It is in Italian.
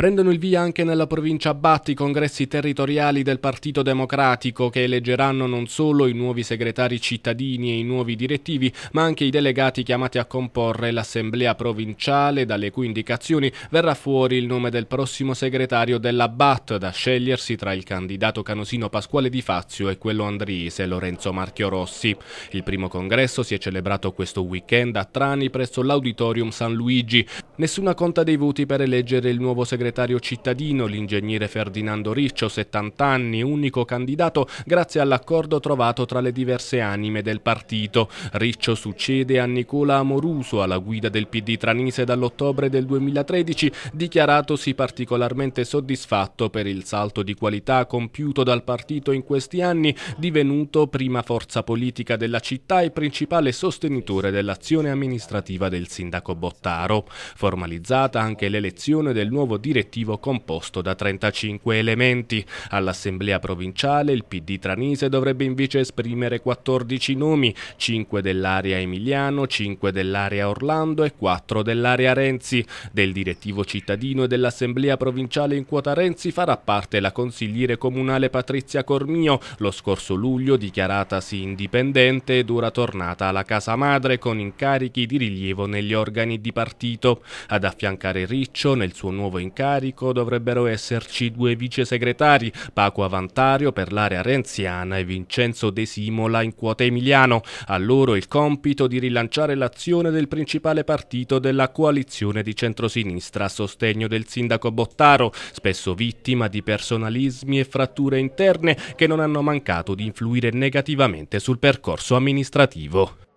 Prendono il via anche nella provincia Batti i congressi territoriali del Partito Democratico che eleggeranno non solo i nuovi segretari cittadini e i nuovi direttivi, ma anche i delegati chiamati a comporre l'assemblea provinciale, dalle cui indicazioni verrà fuori il nome del prossimo segretario della BAT da scegliersi tra il candidato canosino Pasquale Di Fazio e quello andriese Lorenzo Marchio Rossi. Il primo congresso si è celebrato questo weekend a Trani presso l'Auditorium San Luigi. Nessuna conta dei voti per eleggere il nuovo segretario segretario cittadino, l'ingegnere Ferdinando Riccio, 70 anni, unico candidato grazie all'accordo trovato tra le diverse anime del partito. Riccio succede a Nicola Amoruso alla guida del PD Tranise dall'ottobre del 2013, dichiaratosi particolarmente soddisfatto per il salto di qualità compiuto dal partito in questi anni, divenuto prima forza politica della città e principale sostenitore dell'azione amministrativa del sindaco Bottaro. Formalizzata anche l'elezione del nuovo direttore obiettivo composto da 35 elementi. All'Assemblea provinciale il PD Tranise dovrebbe invece esprimere 14 nomi, 5 dell'area Emiliano, 5 dell'area Orlando e 4 dell'area Renzi. Del direttivo cittadino e dell'Assemblea provinciale in quota Renzi farà parte la consigliere comunale Patrizia Cormio, lo scorso luglio dichiaratasi indipendente ed ora tornata alla casa madre con incarichi di rilievo negli organi di partito. Ad affiancare Riccio nel suo nuovo incarico carico dovrebbero esserci due vice segretari, Paco Avantario per l'area renziana e Vincenzo De Simola in quota emiliano. A loro il compito di rilanciare l'azione del principale partito della coalizione di centrosinistra a sostegno del sindaco Bottaro, spesso vittima di personalismi e fratture interne che non hanno mancato di influire negativamente sul percorso amministrativo.